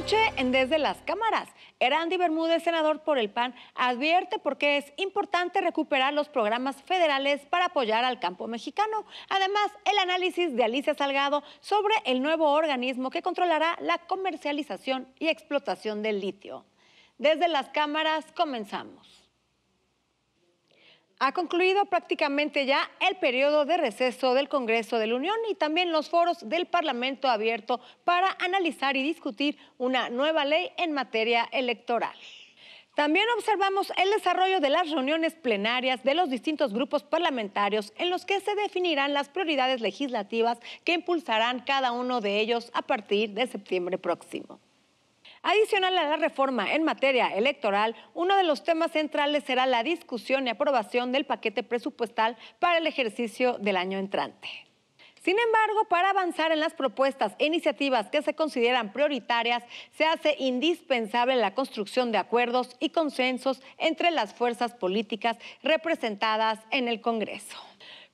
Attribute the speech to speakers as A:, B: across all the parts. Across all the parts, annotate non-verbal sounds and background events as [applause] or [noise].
A: noche en Desde las Cámaras. Erandi Bermúdez, senador por el PAN, advierte por qué es importante recuperar los programas federales para apoyar al campo mexicano. Además, el análisis de Alicia Salgado sobre el nuevo organismo que controlará la comercialización y explotación del litio. Desde las cámaras comenzamos. Ha concluido prácticamente ya el periodo de receso del Congreso de la Unión y también los foros del Parlamento abierto para analizar y discutir una nueva ley en materia electoral. También observamos el desarrollo de las reuniones plenarias de los distintos grupos parlamentarios en los que se definirán las prioridades legislativas que impulsarán cada uno de ellos a partir de septiembre próximo. Adicional a la reforma en materia electoral, uno de los temas centrales será la discusión y aprobación del paquete presupuestal para el ejercicio del año entrante. Sin embargo, para avanzar en las propuestas e iniciativas que se consideran prioritarias, se hace indispensable la construcción de acuerdos y consensos entre las fuerzas políticas representadas en el Congreso.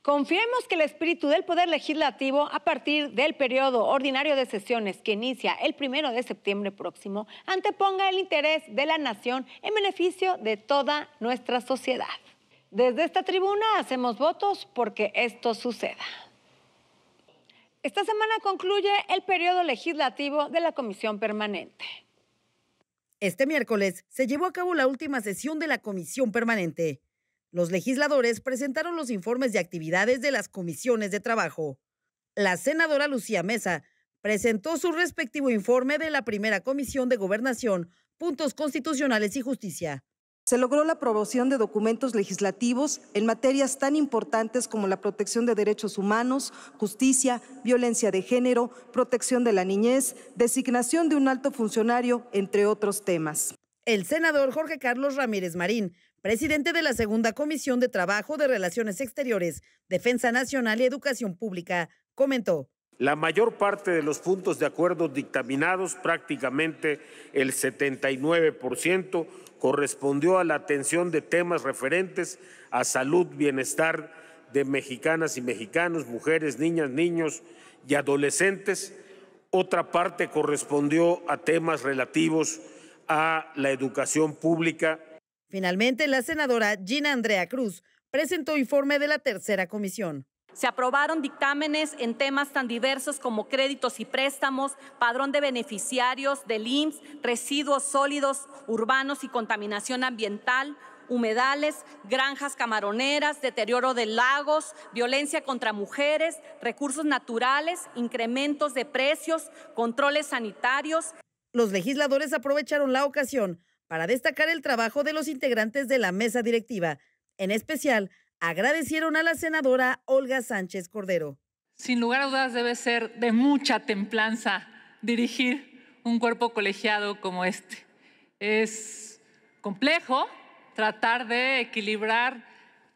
A: Confiemos que el espíritu del Poder Legislativo, a partir del periodo ordinario de sesiones que inicia el primero de septiembre próximo, anteponga el interés de la nación en beneficio de toda nuestra sociedad. Desde esta tribuna hacemos votos porque esto suceda. Esta semana concluye el periodo legislativo de la Comisión Permanente.
B: Este miércoles se llevó a cabo la última sesión de la Comisión Permanente los legisladores presentaron los informes de actividades de las comisiones de trabajo. La senadora Lucía Mesa presentó su respectivo informe de la primera comisión de gobernación, puntos constitucionales y justicia. Se logró la aprobación de documentos legislativos en materias tan importantes como la protección de derechos humanos, justicia, violencia de género, protección de la niñez, designación de un alto funcionario, entre otros temas. El senador Jorge Carlos Ramírez Marín presidente de la Segunda Comisión de Trabajo de Relaciones Exteriores, Defensa Nacional y Educación Pública, comentó.
C: La mayor parte de los puntos de acuerdo dictaminados, prácticamente el 79%, correspondió a la atención de temas referentes a salud, bienestar de mexicanas y mexicanos, mujeres, niñas, niños y adolescentes. Otra parte correspondió a temas relativos a la educación pública
B: Finalmente, la senadora Gina Andrea Cruz presentó informe de la tercera comisión.
A: Se aprobaron dictámenes en temas tan diversos como créditos y préstamos, padrón de beneficiarios del IMSS, residuos sólidos urbanos y contaminación ambiental, humedales, granjas camaroneras, deterioro de lagos, violencia contra mujeres, recursos naturales, incrementos de precios, controles sanitarios.
B: Los legisladores aprovecharon la ocasión para destacar el trabajo de los integrantes de la mesa directiva. En especial, agradecieron a la senadora Olga Sánchez
A: Cordero. Sin lugar a dudas debe ser de mucha templanza dirigir un cuerpo colegiado como este. Es complejo tratar de equilibrar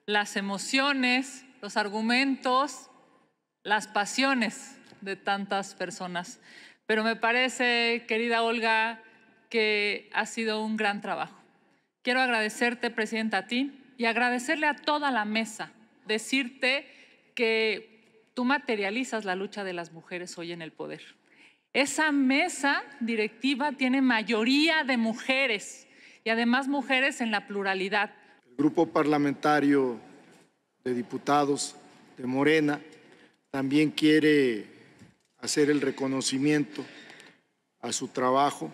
A: las emociones, los argumentos, las pasiones de tantas personas. Pero me parece, querida Olga, que ha sido un gran trabajo. Quiero agradecerte, Presidenta, a ti y agradecerle a toda la mesa, decirte que tú materializas la lucha de las mujeres hoy en el poder. Esa mesa directiva tiene mayoría de mujeres y además mujeres en la pluralidad.
C: El grupo parlamentario de diputados de Morena también quiere hacer el reconocimiento a su trabajo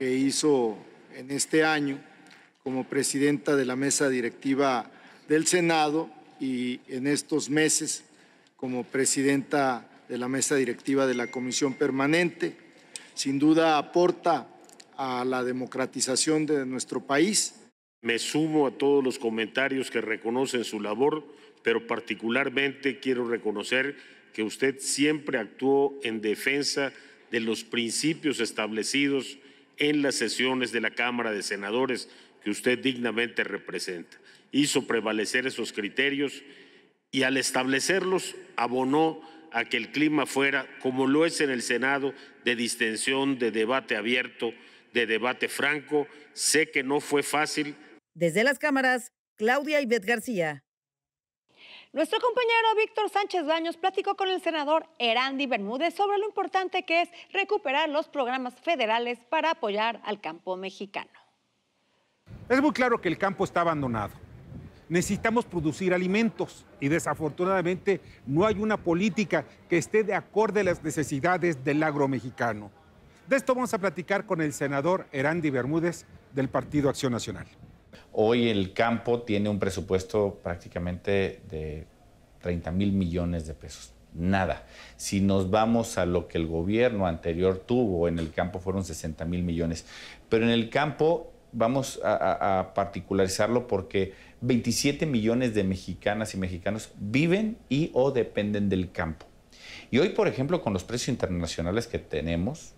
C: que hizo en este año como presidenta de la mesa directiva del Senado y en estos meses como presidenta de la mesa directiva de la Comisión Permanente. Sin duda aporta a la democratización de nuestro país. Me sumo a todos los comentarios que reconocen su labor, pero particularmente quiero reconocer que usted siempre actuó en defensa de los principios establecidos en las sesiones de la Cámara de Senadores que usted dignamente representa. Hizo prevalecer esos criterios y al establecerlos abonó a que el clima fuera, como lo es en el Senado, de distensión, de debate abierto, de debate franco. Sé que no fue fácil.
B: Desde las cámaras, Claudia Ibet García. Nuestro compañero Víctor Sánchez
A: Baños platicó con el senador Herandi Bermúdez sobre lo importante que es recuperar los programas federales para apoyar al campo mexicano.
D: Es muy claro que el campo está abandonado. Necesitamos producir alimentos y desafortunadamente no hay una política que esté de acuerdo a las necesidades del agro mexicano. De esto vamos a platicar con el senador Herandi Bermúdez del Partido Acción Nacional.
E: Hoy el campo tiene un presupuesto prácticamente de 30 mil millones de pesos. Nada. Si nos vamos a lo que el gobierno anterior tuvo en el campo fueron 60 mil millones. Pero en el campo vamos a, particularizarlo porque 27 millones de mexicanas y mexicanos viven y o dependen del campo. Y hoy, por ejemplo, con los precios internacionales que tenemos,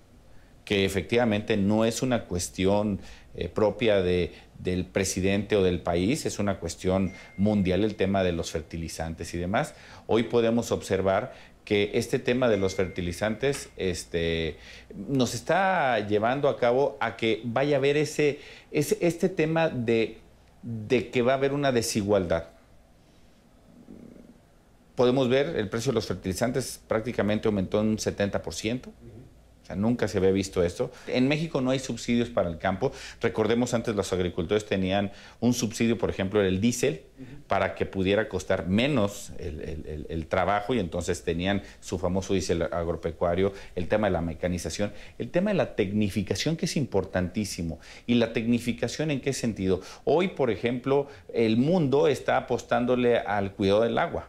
E: que efectivamente no es una cuestión eh, propia de, del presidente o del país, es una cuestión mundial el tema de los fertilizantes y demás. Hoy podemos observar que este tema de los fertilizantes este, nos está llevando a cabo a que vaya a haber ese, este tema de, de que va a haber una desigualdad podemos ver el precio de los fertilizantes prácticamente aumentó un 70%. O sea, nunca se había visto esto. En México no hay subsidios para el campo. Recordemos antes los agricultores tenían un subsidio, por ejemplo, el diésel, para que pudiera costar menos el, el, trabajo y entonces tenían su famoso diésel agropecuario, el tema de la mecanización, el tema de la tecnificación que es importantísimo. ¿Y la tecnificación en qué sentido? Hoy, por ejemplo, el mundo está apostándole al cuidado del agua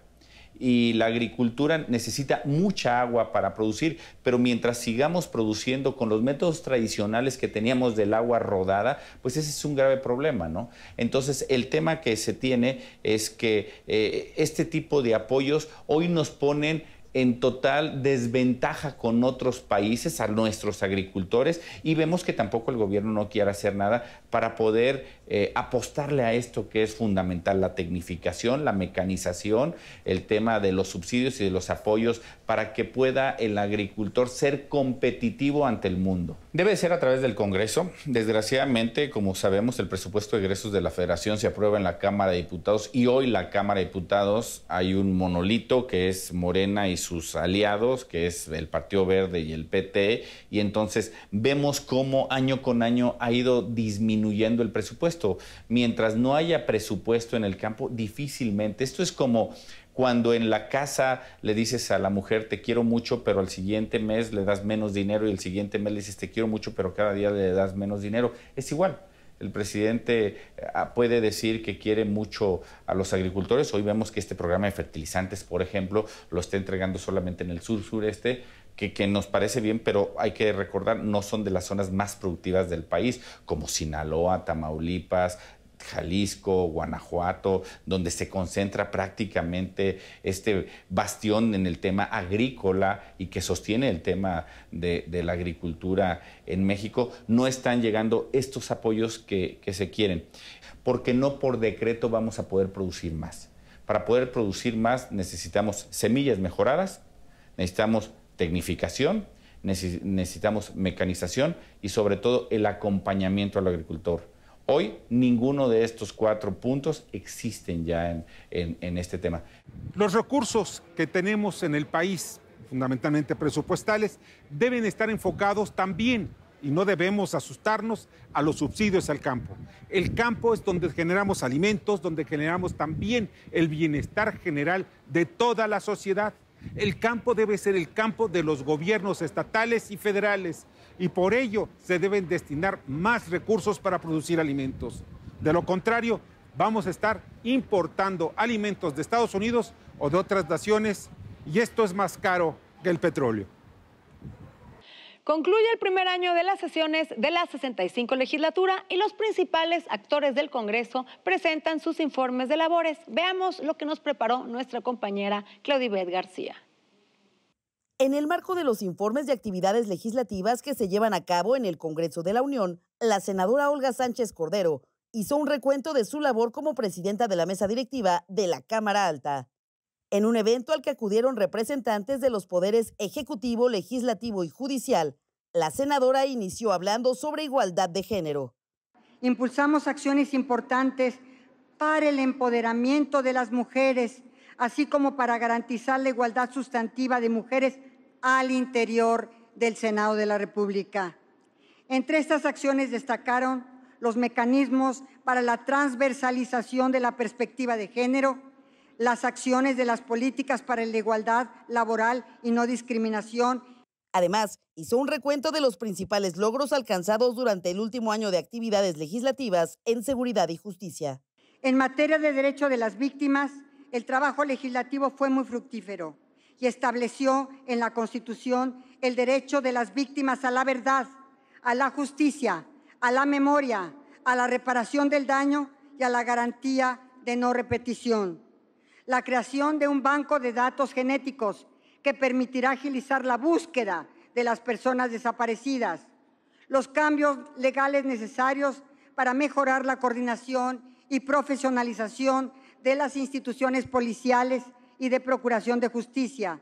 E: y la agricultura necesita mucha agua para producir, pero mientras sigamos produciendo con los métodos tradicionales que teníamos del agua rodada, pues ese es un grave problema, ¿no? Entonces, el tema que se tiene es que eh, este tipo de apoyos hoy nos ponen en total desventaja con otros países, a nuestros agricultores, y vemos que tampoco el gobierno no quiere hacer nada para poder eh, apostarle a esto que es fundamental, la tecnificación, la mecanización, el tema de los subsidios y de los apoyos para que pueda el agricultor ser competitivo ante el mundo. Debe ser a través del Congreso. Desgraciadamente, como sabemos, el presupuesto de egresos de la Federación se aprueba en la Cámara de Diputados y hoy la Cámara de Diputados hay un monolito que es Morena y sus aliados, que es el Partido Verde y el PT, y entonces vemos cómo año con año ha ido disminuyendo el presupuesto. Mientras no haya presupuesto en el campo, difícilmente, esto es como cuando en la casa le dices a la mujer te quiero mucho, pero al siguiente mes le das menos dinero y el siguiente mes le dices te quiero mucho, pero cada día le das menos dinero, es igual el presidente eh, ah, puede decir que quiere mucho a los agricultores. Hoy vemos que este programa de fertilizantes, por ejemplo, lo está entregando solamente en el sur sureste. Que, que, nos parece bien, pero hay que recordar, no son de las zonas más productivas del país, como Sinaloa, Tamaulipas, Jalisco, Guanajuato, donde se concentra prácticamente este bastión en el tema agrícola y que sostiene el tema de, la agricultura en México, no están llegando estos apoyos que se quieren, porque no por decreto vamos a poder producir más. Para poder producir más necesitamos semillas mejoradas, necesitamos tecnificación, necesitamos mecanización y sobre todo el acompañamiento al agricultor Hoy ninguno de estos cuatro puntos existen ya en, este tema. Los recursos que tenemos
D: en el país, fundamentalmente presupuestales, deben estar enfocados también y no debemos asustarnos a los subsidios al campo. El campo es donde generamos alimentos, donde generamos también el bienestar general de toda la sociedad. El campo debe ser el campo de los gobiernos estatales y federales y por ello se deben destinar más recursos para producir alimentos. De lo contrario, vamos a estar importando alimentos de Estados Unidos o de otras naciones y esto es más caro que el petróleo.
A: Concluye el primer año de las sesiones de la 65 legislatura y los principales actores del Congreso presentan sus informes de labores. Veamos lo que nos preparó nuestra compañera Claudibet García.
B: En el marco de los informes de actividades legislativas que se llevan a cabo en el Congreso de la Unión, la senadora Olga Sánchez Cordero hizo un recuento de su labor como presidenta de la mesa directiva de la Cámara Alta. En un evento al que acudieron representantes de los poderes ejecutivo, legislativo y judicial, la senadora
F: inició hablando sobre igualdad de género. Impulsamos acciones importantes para el empoderamiento de las mujeres así como para garantizar la igualdad sustantiva de mujeres al interior del Senado de la República. Entre estas acciones destacaron los mecanismos para la transversalización de la perspectiva de género, las acciones de las políticas para la igualdad laboral y no discriminación. Además, hizo un recuento de los principales
B: logros alcanzados durante el último año de actividades legislativas en seguridad y justicia.
F: En materia de derecho de las víctimas, el trabajo legislativo fue muy fructífero y estableció en la Constitución el derecho de las víctimas a la verdad, a la justicia, a la memoria, a la reparación del daño y a la garantía de no repetición. La creación de un banco de datos genéticos que permitirá agilizar la búsqueda de las personas desaparecidas. Los cambios legales necesarios para mejorar la coordinación y profesionalización de las instituciones policiales y de procuración de justicia,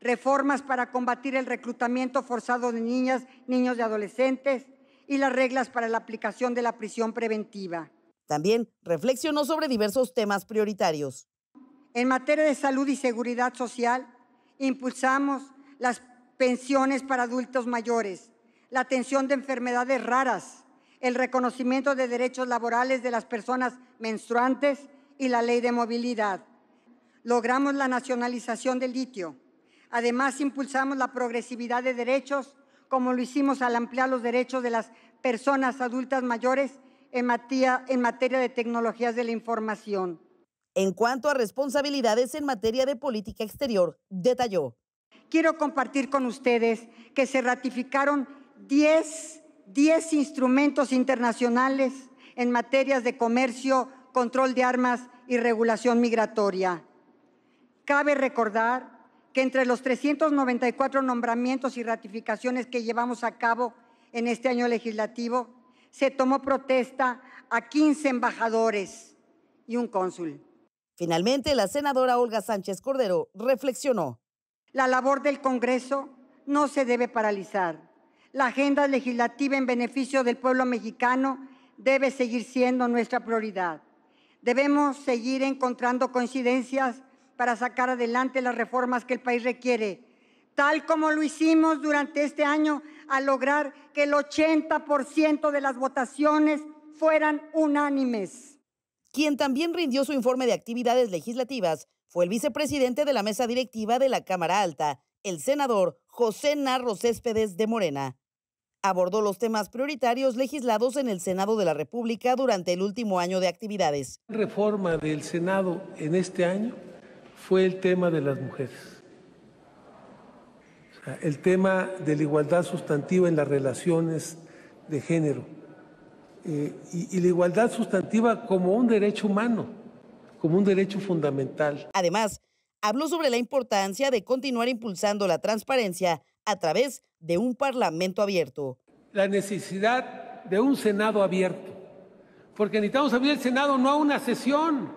F: reformas para combatir el reclutamiento forzado de niñas, niños y adolescentes y las reglas para la aplicación de la prisión preventiva. También reflexionó sobre diversos temas prioritarios. En materia de salud y seguridad social, impulsamos las pensiones para adultos mayores, la atención de enfermedades raras, el reconocimiento de derechos laborales de las personas menstruantes y la ley de movilidad. Logramos la nacionalización del litio. Además, impulsamos la progresividad de derechos, como lo hicimos al ampliar los derechos de las personas adultas mayores en, en materia de tecnologías de la información. En cuanto a responsabilidades en materia de política exterior, detalló. Quiero compartir con ustedes que se ratificaron 10, 10 instrumentos internacionales en materias de comercio, control de armas y regulación migratoria. Cabe recordar que entre los 394 nombramientos y ratificaciones que llevamos a cabo en este año legislativo, se tomó protesta a 15 embajadores y un cónsul. Finalmente, la senadora Olga Sánchez Cordero reflexionó. La labor del Congreso no se debe paralizar. La agenda legislativa en beneficio del pueblo mexicano debe seguir siendo nuestra prioridad. Debemos seguir encontrando coincidencias para sacar adelante las reformas que el país requiere, tal como lo hicimos durante este año al lograr que el 80% de las votaciones fueran unánimes. Quien
B: también rindió su informe de actividades legislativas fue el vicepresidente de la mesa directiva de la Cámara Alta, el senador José Narro Céspedes de Morena abordó los temas prioritarios legislados en el Senado de la República durante el último año de actividades.
C: La reforma del Senado en este año fue el tema de las mujeres. el tema de la igualdad sustantiva en las relaciones de género. Eh, y la igualdad sustantiva como un derecho humano, como un derecho fundamental. Además,
B: habló sobre la importancia de continuar impulsando la transparencia a través de un Parlamento abierto.
C: La necesidad de un Senado abierto, porque necesitamos abrir el Senado no a una sesión,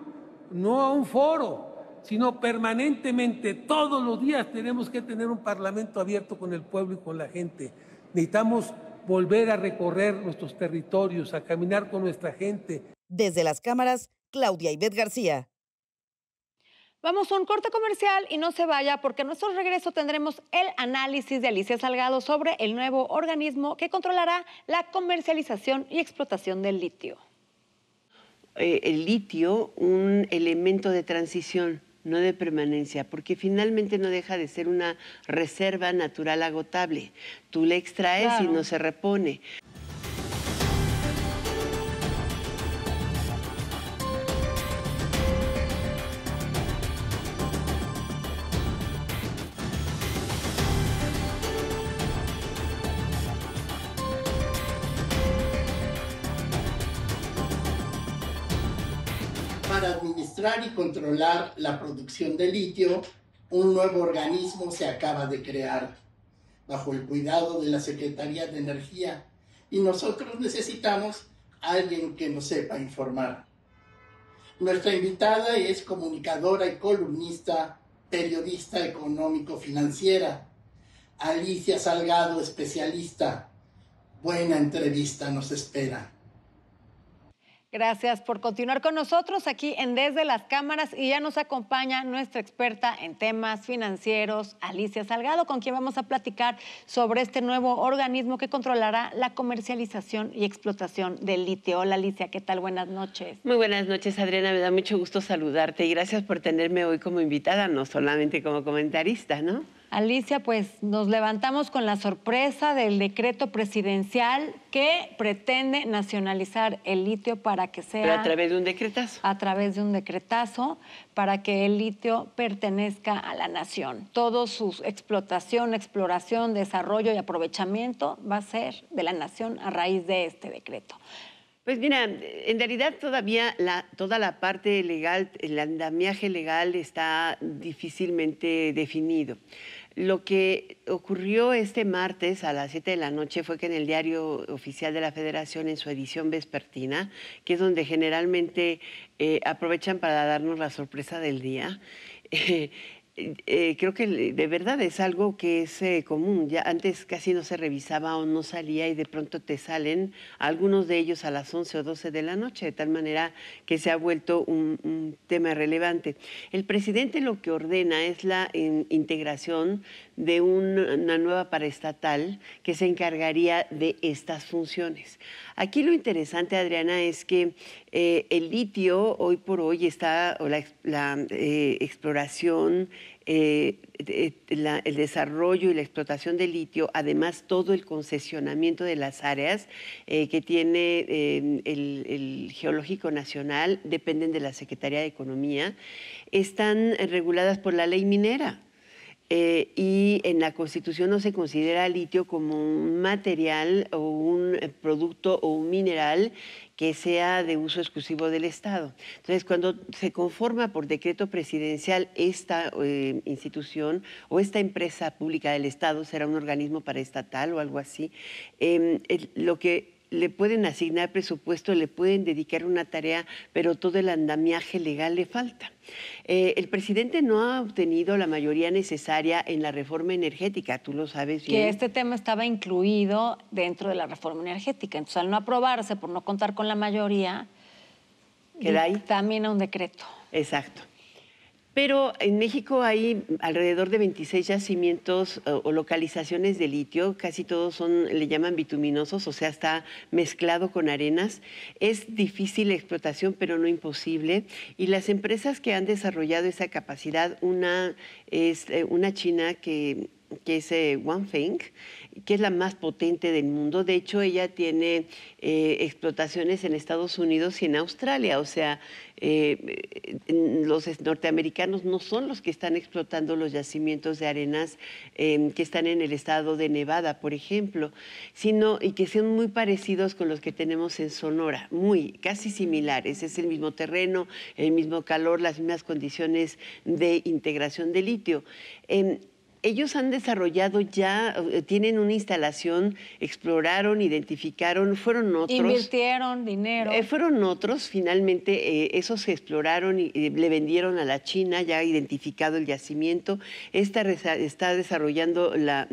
C: no a un foro, sino permanentemente, todos los días tenemos que tener un Parlamento abierto con el pueblo y con la gente. Necesitamos volver a recorrer nuestros territorios, a caminar con nuestra gente. Desde las cámaras,
B: Claudia Ibet García.
A: Vamos a un corte comercial y no se vaya porque a nuestro regreso tendremos el análisis de Alicia Salgado sobre el nuevo organismo que controlará la comercialización y explotación del litio.
G: Eh, el litio, un elemento de transición, no de permanencia, porque finalmente no deja de ser una reserva natural agotable. Tú le extraes y no se repone.
E: administrar y controlar la producción de litio, un nuevo organismo se acaba de crear bajo el cuidado de la Secretaría de Energía y nosotros necesitamos alguien que nos sepa informar. Nuestra invitada es comunicadora y columnista, periodista económico-financiera, Alicia Salgado, especialista. Buena entrevista nos espera.
A: Gracias por continuar con nosotros aquí en Desde las Cámaras y ya nos acompaña nuestra experta en temas financieros, Alicia Salgado, con quien vamos a platicar sobre este nuevo organismo que controlará la comercialización y explotación del litio. Hola Alicia, ¿qué tal? Buenas noches.
G: Muy buenas noches Adriana, me da mucho gusto saludarte y gracias por tenerme hoy como invitada, no solamente como comentarista, ¿no?
A: Alicia, pues nos levantamos con la sorpresa del decreto presidencial que pretende nacionalizar el litio para que sea... a través de un decretazo. A través de un decretazo para que el litio pertenezca a la nación. Todo su explotación, exploración, desarrollo y aprovechamiento va a ser de la nación
G: a raíz de este decreto. Pues mira, en realidad todavía toda la parte legal, el andamiaje legal está difícilmente definido. Lo que ocurrió este martes a las 7 de la noche fue que en el diario oficial de la Federación, en su edición vespertina, que es donde generalmente eh, aprovechan para darnos la sorpresa del día, [laughs] eh, eh, creo que de verdad es algo que es eh, común. Ya antes casi no se revisaba o no salía y de pronto te salen algunos de ellos a las 11 o 12 de la noche, de tal manera que se ha vuelto un, tema relevante. El presidente lo que ordena es la integración de una nueva paraestatal que se encargaría de estas funciones. Aquí lo interesante, Adriana, es que eh, el litio hoy por hoy está, la, eh, exploración, eh, el desarrollo y la explotación de litio, además todo el concesionamiento de las áreas que tiene em, el Geológico Nacional, dependen de la Secretaría de Economía, están reguladas por la ley minera eh, y en la Constitución no se considera litio como un material o un eh, producto o un mineral que sea de uso exclusivo del Estado. Entonces, cuando se conforma por decreto presidencial esta eh, institución o esta empresa pública del Estado, será un organismo paraestatal o algo así, em, lo que le pueden asignar presupuesto, le pueden dedicar una tarea, pero todo el andamiaje legal le falta. Eh, el presidente no ha obtenido la mayoría necesaria en la reforma energética, tú lo sabes. Bien? Que este
A: tema estaba incluido dentro de la reforma energética, entonces al no aprobarse por no contar con la mayoría, queda ahí. También
G: a un decreto. Exacto. Pero en México hay alrededor de 26 yacimientos eh, o localizaciones de litio, casi todos son, le llaman bituminosos, o sea, está mezclado con arenas. Es difícil la explotación, pero no imposible. Y las empresas que han desarrollado esa capacidad, una es eh, una china que que es eh, que es la más potente del mundo. De hecho, ella tiene eh, explotaciones en Estados Unidos y en Australia. O sea, eh, los norteamericanos no son los que están explotando los yacimientos de arenas em, que están en el estado de Nevada, por ejemplo, sino y que son muy parecidos con los que tenemos en Sonora, muy, casi similares. Es el mismo terreno, el mismo calor, las mismas condiciones de integración de litio. Em, ellos han desarrollado ya, eh, tienen una instalación, exploraron, identificaron, fueron otros. Invirtieron dinero. Eh, fueron otros, finalmente eh, esos se exploraron y le vendieron a la China, ya identificado el yacimiento. Esta está desarrollando la,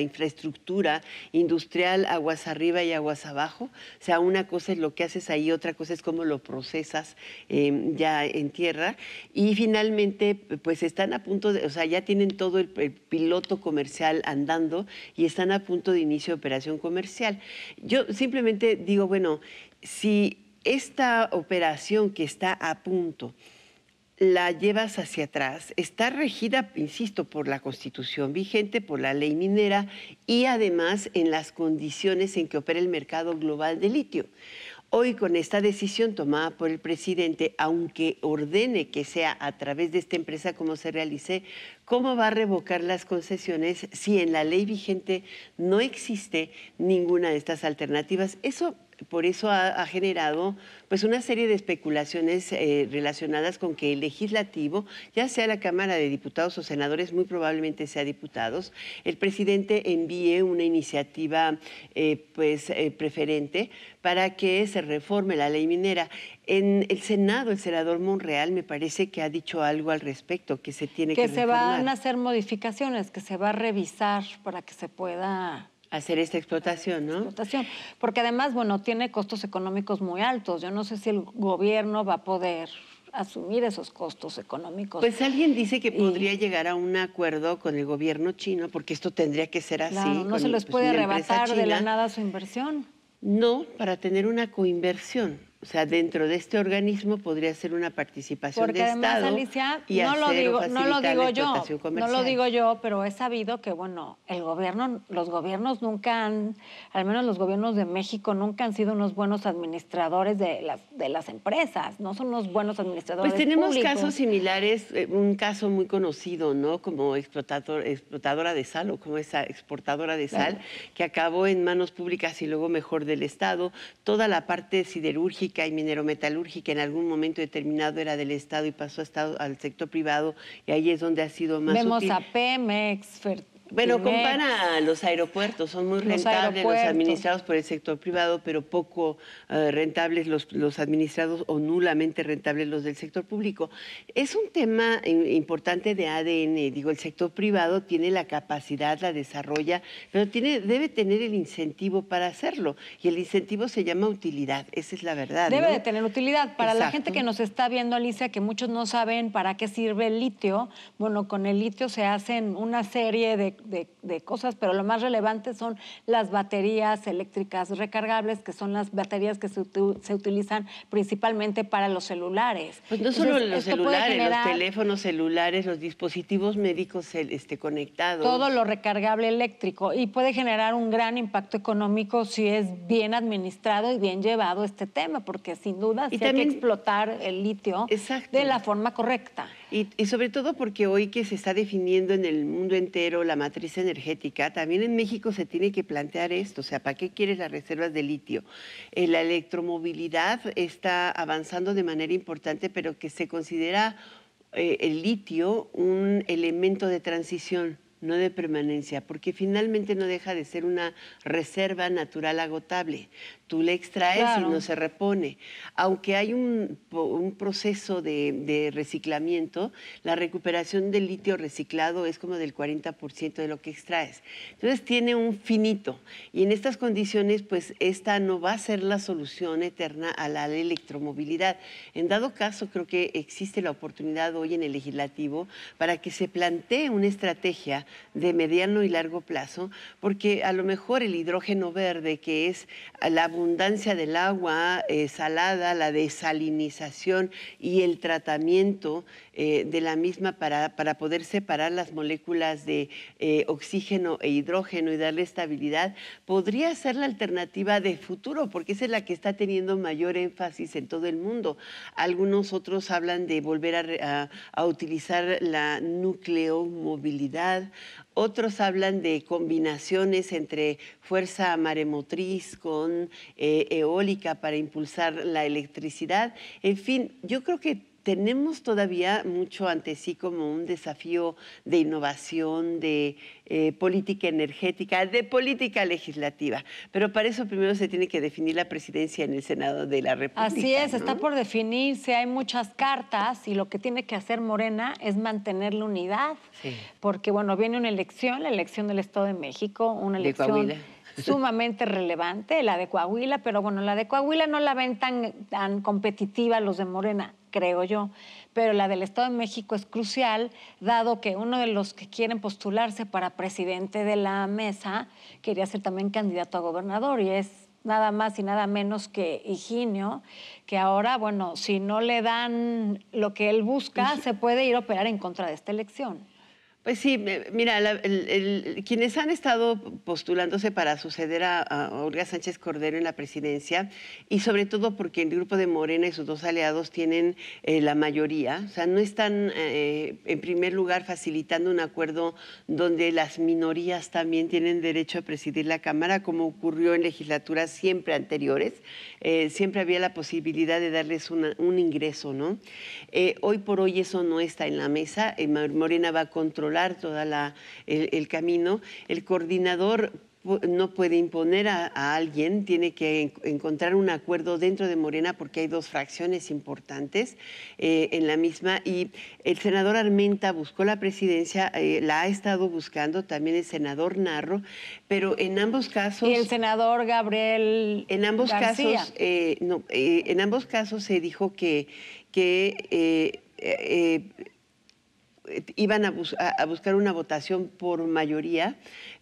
G: infraestructura industrial aguas arriba y aguas abajo. O sea, una cosa es lo que haces ahí, otra cosa es cómo lo procesas ya en tierra. Y finalmente, pues están a punto de, o sea, ya tienen tienen todo el, piloto comercial andando y están a punto de inicio de operación comercial. Yo simplemente digo, bueno, si esta operación que está a punto la llevas hacia atrás, está regida, insisto, por la constitución vigente, por la ley minera y además en las condiciones en que opera el mercado global de litio. Hoy con esta decisión tomada por el presidente, aunque ordene que sea a través de esta empresa como se realice, ¿cómo va a revocar las concesiones si en la ley vigente no existe ninguna de estas alternativas? Eso por eso ha, generado pues una serie de especulaciones eh, relacionadas con que el legislativo, ya sea la Cámara de Diputados o senadores, muy probablemente sea diputados, el presidente envíe una iniciativa eh, pues eh, preferente para que se reforme la ley minera. En el Senado, el senador Monreal me parece que ha dicho algo al respecto, que se tiene que... Que se van a
A: hacer modificaciones, que se va a revisar para que se pueda
G: hacer esta explotación, ¿no?
A: Explotación, porque además, bueno, tiene costos económicos muy altos. Yo no sé si el gobierno va a poder asumir esos costos económicos. Pues
G: alguien dice que podría llegar a un acuerdo con el gobierno chino, porque esto tendría que ser así. Claro, no se les pues, puede arrebatar de la nada su inversión. No, para tener una coinversión. O sea, dentro de este organismo podría ser una participación de Estado no lo digo, yo, no lo digo
A: yo, pero he sabido que bueno, el gobierno, los gobiernos nunca han, al menos los gobiernos de México nunca han sido unos buenos administradores de las de las empresas, no son unos buenos administradores. Pues tenemos casos
G: similares, eh, un caso muy conocido, ¿no? Como explotador, explotadora de sal o como esa exportadora de sal que acabó en manos públicas y luego mejor del Estado, toda la parte siderúrgica metalúrgica y minerometalúrgica en algún momento determinado era del Estado y pasó estado, al sector privado y ahí es donde ha sido más Vemos a
A: Pemex, bueno, compara
G: los aeropuertos, son muy rentables los, administrados por el sector privado, pero poco eh, rentables los, administrados o nulamente rentables los del sector público. Es un tema importante de ADN, digo, el sector privado tiene la capacidad, la desarrolla, pero tiene, debe tener el incentivo para hacerlo y el incentivo se llama utilidad, esa es la verdad. Debe de
A: tener utilidad. Para la gente que nos está viendo, Alicia, que muchos no saben para qué sirve el litio, bueno, con el litio se hacen una serie de de, cosas, pero lo más relevante son las baterías eléctricas recargables, que son las baterías que se, utilizan principalmente para los
G: celulares. Pues no solo los celulares, los teléfonos celulares, los dispositivos médicos este, conectados. Todo lo
A: recargable eléctrico y puede generar un gran impacto económico si es bien administrado y bien llevado este tema, porque sin duda se hay que explotar el litio de la forma correcta.
G: Y, sobre todo porque hoy que se está definiendo en el mundo entero la matriz energética, también en México se tiene que plantear esto, o sea, ¿para qué quieres las reservas de litio? Eh, la electromovilidad está avanzando de manera importante, pero que se considera eh, el litio un elemento de transición no de permanencia, porque finalmente no deja de ser una reserva natural agotable. Tú le extraes y no se repone. Aunque hay un, proceso de, de, reciclamiento, la recuperación del litio reciclado es como del 40% de lo que extraes. Entonces tiene un finito y en estas condiciones, pues esta no va a ser la solución eterna a la electromovilidad. En dado caso, creo que existe la oportunidad hoy en el legislativo para que se plantee una estrategia de mediano y largo plazo, porque a lo mejor el hidrógeno verde, que es la abundancia del agua eh, salada, la desalinización y el tratamiento, eh, de la misma para, poder separar las moléculas de eh, oxígeno e hidrógeno y darle estabilidad, podría ser la alternativa de futuro, porque esa es la que está teniendo mayor énfasis en todo el mundo. Algunos otros hablan de volver a, utilizar la nucleomovilidad, otros hablan de combinaciones entre fuerza maremotriz con eh, eólica para impulsar la electricidad. En fin, yo creo que tenemos todavía mucho ante sí como un desafío de innovación, de eh, política energética, de política legislativa. Pero para eso primero se tiene que definir la presidencia en el Senado de la República. Así es, está
A: por definirse, hay muchas cartas y lo que tiene que hacer Morena es mantener la unidad. Porque, bueno, viene una elección, la elección del Estado de México, una elección... De sumamente relevante, la de Coahuila, pero bueno, la de Coahuila no la ven tan, tan competitiva los de Morena, creo yo, pero la del Estado de México es crucial, dado que uno de los que quieren postularse para presidente de la mesa quería ser también candidato a gobernador y es nada más y nada menos que Higinio, que ahora, bueno, si no le dan lo que él busca, se puede ir a operar en contra de esta elección.
G: Pues sí, mira, quienes han estado postulándose para suceder a, Olga Sánchez Cordero en la presidencia, y sobre todo porque el grupo de Morena y sus dos aliados tienen eh, la mayoría, o sea, no están eh, en primer lugar facilitando un acuerdo donde las minorías también tienen derecho a presidir la Cámara, como ocurrió en legislaturas siempre anteriores. Eh, siempre había la posibilidad de darles un ingreso, ¿no? hoy por hoy eso no está en la mesa, Morena va a controlar todo el, camino, el coordinador no puede imponer a, alguien, tiene que encontrar un acuerdo dentro de Morena porque hay dos fracciones importantes eh, en la misma y el senador Armenta buscó la presidencia, eh, la ha estado buscando también el senador Narro, pero en ambos casos... Y el senador Gabriel... En ambos casos, eh, no, en ambos casos se dijo que... que iban a, buscar una votación por mayoría,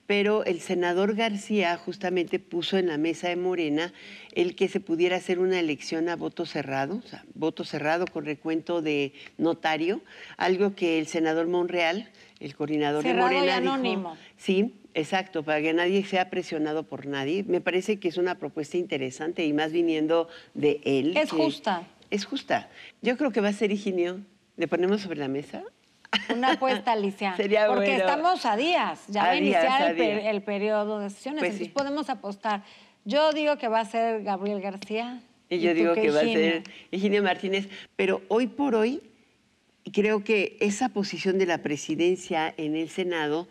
G: pero el senador García justamente puso en la mesa de Morena el que se pudiera hacer una elección a voto cerrado, o sea, voto cerrado con recuento de notario, algo que el senador Monreal, el coordinador de Morena, anónimo. sí, Exacto, para que nadie sea presionado por nadie. Me parece que es una propuesta interesante y más viniendo de él. Es justa. Es justa. Yo creo que va a ser ingenio. ¿Le ponemos sobre la mesa?
A: Una apuesta, Alicia. [laughs] Porque estamos a días, ya va a iniciar el, periodo de sesiones, pues entonces podemos apostar. Yo digo que va a ser Gabriel García.
G: Y yo digo que va a ser Eugenia Martínez. Pero hoy por hoy, creo que esa posición de la presidencia en el Senado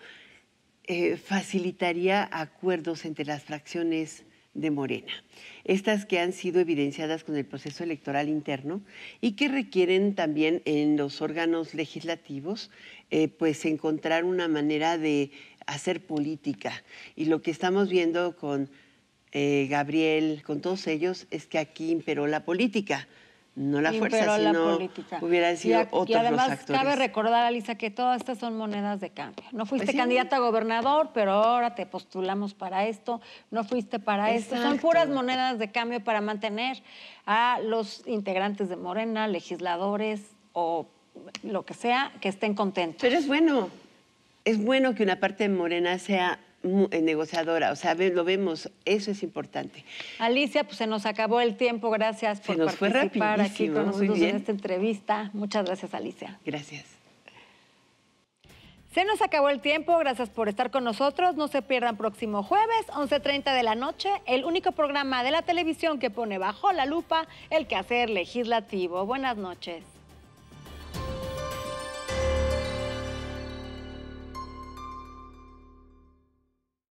G: eh, facilitaría acuerdos entre las fracciones de Morena. Estas que han sido evidenciadas con el proceso electoral interno y que requieren también en los órganos legislativos, eh, pues encontrar una manera de hacer política. Y lo que estamos viendo con eh, Gabriel, con todos ellos, es que aquí imperó la política no la fuerza, sino la política. hubiera sido y y además, Cabe
A: recordar, Alisa, que todas estas son monedas de cambio. No fuiste pues candidata a gobernador, pero ahora te postulamos para esto, no fuiste para esto. Son puras monedas de cambio para mantener a los integrantes de Morena,
G: legisladores o lo que sea, que estén contentos. Pero es bueno, es bueno que una parte de Morena sea eh, negociadora, o sea, lo vemos, eso es importante.
A: Alicia, pues se nos acabó el tiempo, gracias por participar aquí con nosotros en esta entrevista. Muchas gracias, Alicia. Gracias. Se nos acabó el tiempo, gracias por estar con nosotros. No se pierdan próximo jueves, 11.30 de la noche, el único programa de la televisión que pone bajo la lupa el quehacer legislativo. Buenas noches.